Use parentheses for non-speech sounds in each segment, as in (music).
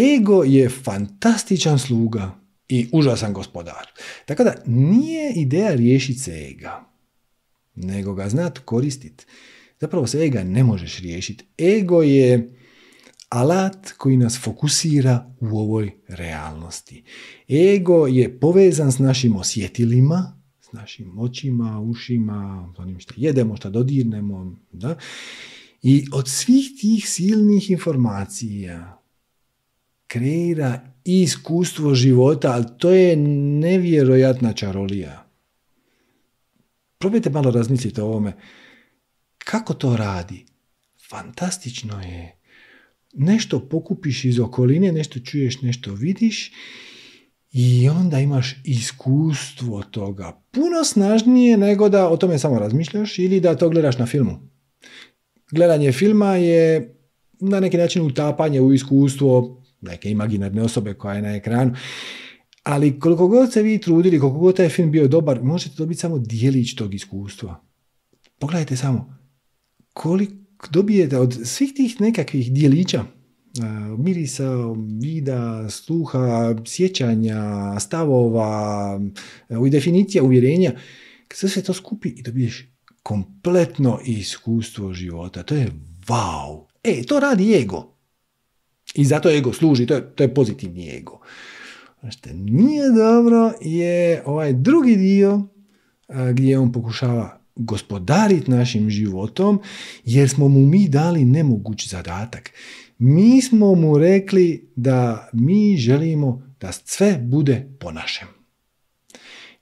Ego je fantastičan sluga i užasan gospodar. Tako da nije ideja riješiti se ega, nego ga znat koristiti. Zapravo se ega ne možeš riješiti. Ego je alat koji nas fokusira u ovoj realnosti. Ego je povezan s našim osjetilima, s našim očima, ušima, onim što jedemo, što dodirnemo. Da? I od svih tih silnih informacija kreira iskustvo života, ali to je nevjerojatna čarolija. Probajte malo razmisliti o ovome. Kako to radi? Fantastično je. Nešto pokupiš iz okoline, nešto čuješ, nešto vidiš i onda imaš iskustvo toga. Puno snažnije nego da o tome samo razmišljaš ili da to gledaš na filmu. Gledanje filma je na neki način utapanje u iskustvo neke imaginarne osobe koja je na ekranu. Ali koliko god se vi trudili, koliko god taj film bio dobar, možete dobiti samo dijelić tog iskustva. Pogledajte samo, koliko dobijete od svih tih nekakvih dijelića, mirisa, vida, sluha, sjećanja, stavova, i definicija uvjerenja, sve se to skupi i dobiješ kompletno iskustvo života. To je wow! E, to radi ego. I zato ego služi, to je, to je pozitivni ego. što nije dobro je ovaj drugi dio e, gdje on pokušava gospodariti našim životom jer smo mu mi dali nemogući zadatak. Mi smo mu rekli da mi želimo da sve bude po našem.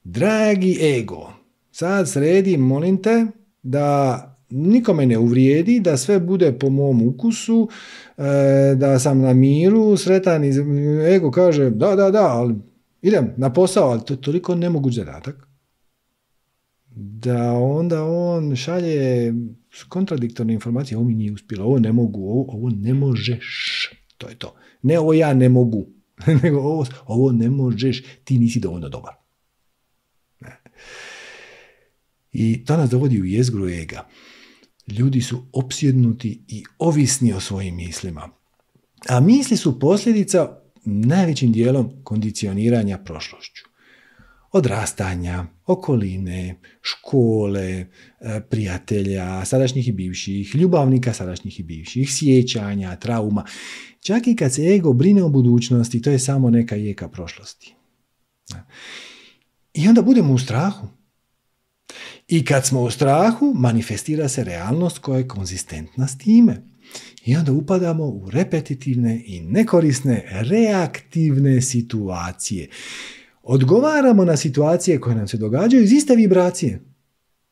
Dragi ego, sad sredi, molim te, da nikome ne uvrijedi, da sve bude po mom ukusu, e, da sam na miru, sretan i ego kaže da, da, da, ali idem na posao, ali to je toliko nemoguć zadatak da onda on šalje kontradiktorne informacije, ovo mi nije uspjelo, ovo ne mogu, ovo, ovo ne možeš, to je to. Ne ovo ja ne mogu, (laughs) nego ovo, ovo ne možeš, ti nisi dovoljno dobar. I to nas dovodi u jezgru ega. Ljudi su opsjednuti i ovisni o svojim mislima. A misli su posljedica najvećim dijelom kondicioniranja prošlošću. Odrastanja, okoline, škole, e, prijatelja, sadašnjih i bivših, ljubavnika sadašnjih i bivših, sjećanja, trauma. Čak i kad se ego brine o budućnosti, to je samo neka jeka prošlosti. E. I onda budemo u strahu. I kad smo u strahu, manifestira se realnost koja je konzistentna s time. I onda upadamo u repetitivne i nekorisne reaktivne situacije. Odgovaramo na situacije koje nam se događaju iz iste vibracije.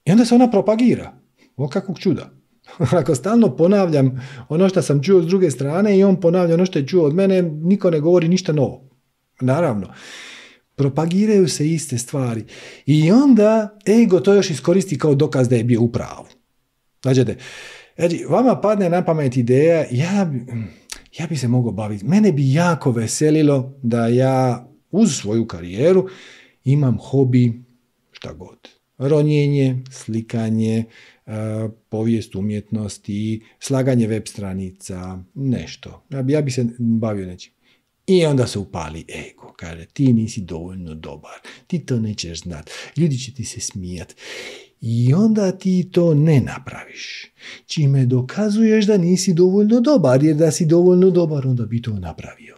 I onda se ona propagira. O kakvog čuda. (laughs) Ako stalno ponavljam ono što sam čuo s druge strane i on ponavlja ono što je čuo od mene, niko ne govori ništa novo. Naravno propagiraju se iste stvari. I onda ego to još iskoristi kao dokaz da je bio u pravu. Znači, vama padne na pamet ideja, ja, ja bi se mogao baviti. Mene bi jako veselilo da ja uz svoju karijeru imam hobi šta god. Ronjenje, slikanje, e, povijest umjetnosti, slaganje web stranica, nešto. Ja bi, ja bi se bavio nečim. I onda se upali ego, kaže ti nisi dovoljno dobar, ti to nećeš znat, ljudi će ti se smijat. I onda ti to ne napraviš, čime dokazuješ da nisi dovoljno dobar, jer da si dovoljno dobar onda bi to napravio.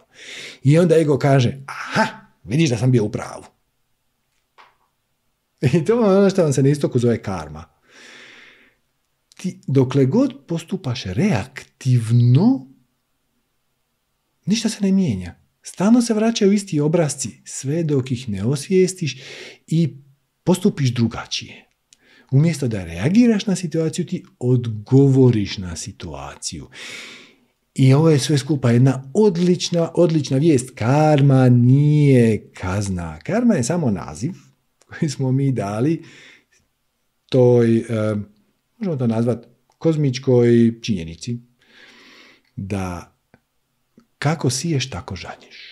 I onda ego kaže, aha, vidiš da sam bio u pravu. (laughs) I to je ono što vam se na istoku zove karma. dokle god postupaš reaktivno, Ništa se ne mijenja. Stalno se vraćaju isti obrazci, sve dok ih ne osvijestiš i postupiš drugačije. Umjesto da reagiraš na situaciju, ti odgovoriš na situaciju. I ovo je sve skupa jedna odlična, odlična vijest. Karma nije kazna. Karma je samo naziv koji smo mi dali toj, eh, možemo to nazvati, kozmičkoj činjenici. Da kako siješ, tako žanješ.